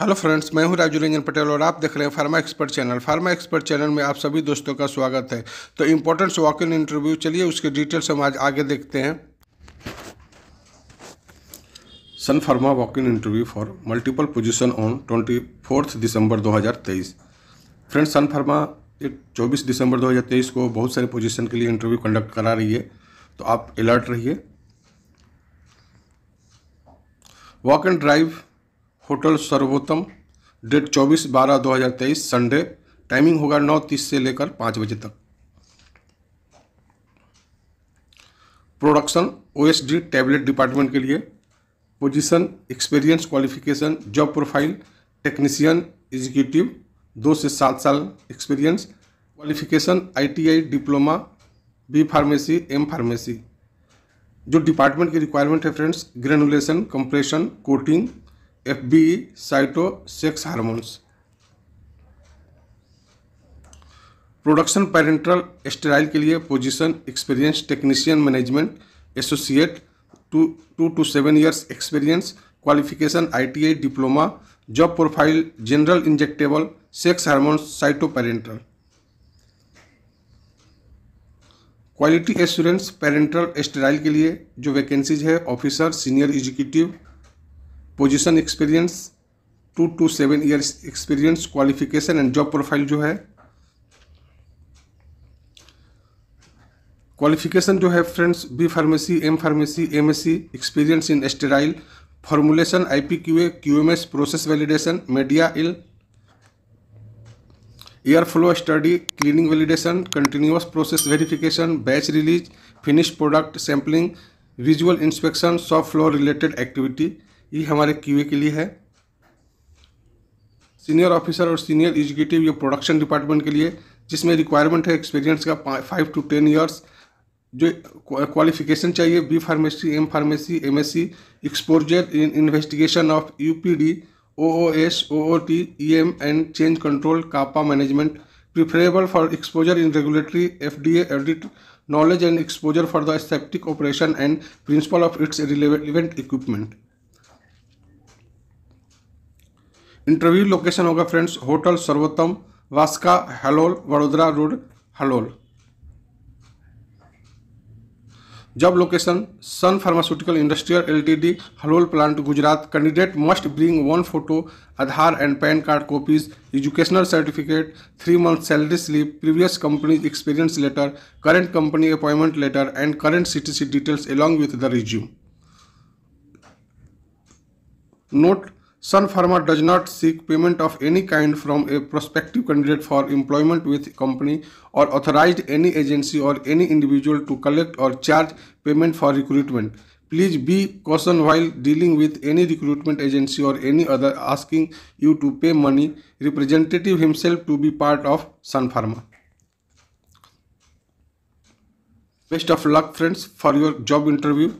Hello friends मैं हूं राजू रंजन पटेल और आप देख रहे हैं pharma expert channel pharma expert channel में आप सभी दोस्तों का स्वागत है तो इम्पोर्टेंट वॉक इन इंटरव्यू चलिए उसके डिटेल्स हम आज आगे देखते हैं Sun Pharma walk in interview for multiple position on twenty fourth दिसंबर दो फ्रेंड्स सन फार्मा चौबीस दिसंबर दो को बहुत सारे पोजिशन के लिए इंटरव्यू कंडक्ट करा रही है तो आप अलर्ट रहिए walk and drive hotel Sarvottam date चौबीस बारह दो हज़ार तेईस संडे टाइमिंग होगा नौ तीस से लेकर 5 बजे तक प्रोडक्शन ओएसडी टैबलेट डिपार्टमेंट के लिए position experience qualification job profile technician executive दो से सात साल experience qualification ITI diploma B pharmacy M pharmacy जो डिपार्टमेंट की रिक्वायरमेंट है friends granulation compression coating F B cyto sex hormones production parenteral sterile के लिए position experience technician management associate two two to seven years experience qualification ITI diploma job profile general injectable sex hormones cyto cyto parenteral quality assurance parenteral sterile के लिए जो vacancies है officer senior executive position experience two to seven years experience qualification and job profile जो है qualification जो है friends B pharmacy M pharmacy M S C experience in sterile formulation I P Q A Q M S process validation media fill air flow study cleaning validation continuous process verification batch release finish product sampling visual inspection soft floor related activity ये हमारे QA के लिए है senior officer और senior executive ये production department के लिए जिसमें रिक्वायरमेंट है एक्सपीरियंस का फाइव टू टेन ईयर्स जो क्वालिफिकेशन चाहिए B pharmacy M pharmacy M S C exposure in investigation of U P D O O S O O T E M and change control CAPA management preferable for exposure in regulatory F D audit knowledge and exposure for the aseptic operation and principle of its relevant equipment interview location होगा friends hotel Sarvottam Vaska Halol Vadodara road Halol job location Sun pharmaceutical industrial LTD Halol plant Gujarat candidate must bring one photo Aadhaar and PAN card copies educational certificate three month salary slip previous company experience letter current company appointment letter and current CTC details along with the resume note Sun Pharma does not seek payment of any kind from a prospective candidate for employment with company or authorized any agency or any individual to collect or charge payment for recruitment. Please be caution while dealing with any recruitment agency or any other asking you to pay money representative himself to be part of Sun Pharma. Best of luck friends for your job interview.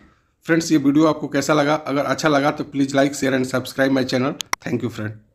Friends ये video आपको कैसा लगा अगर अच्छा लगा तो please like share and subscribe my channel thank you friend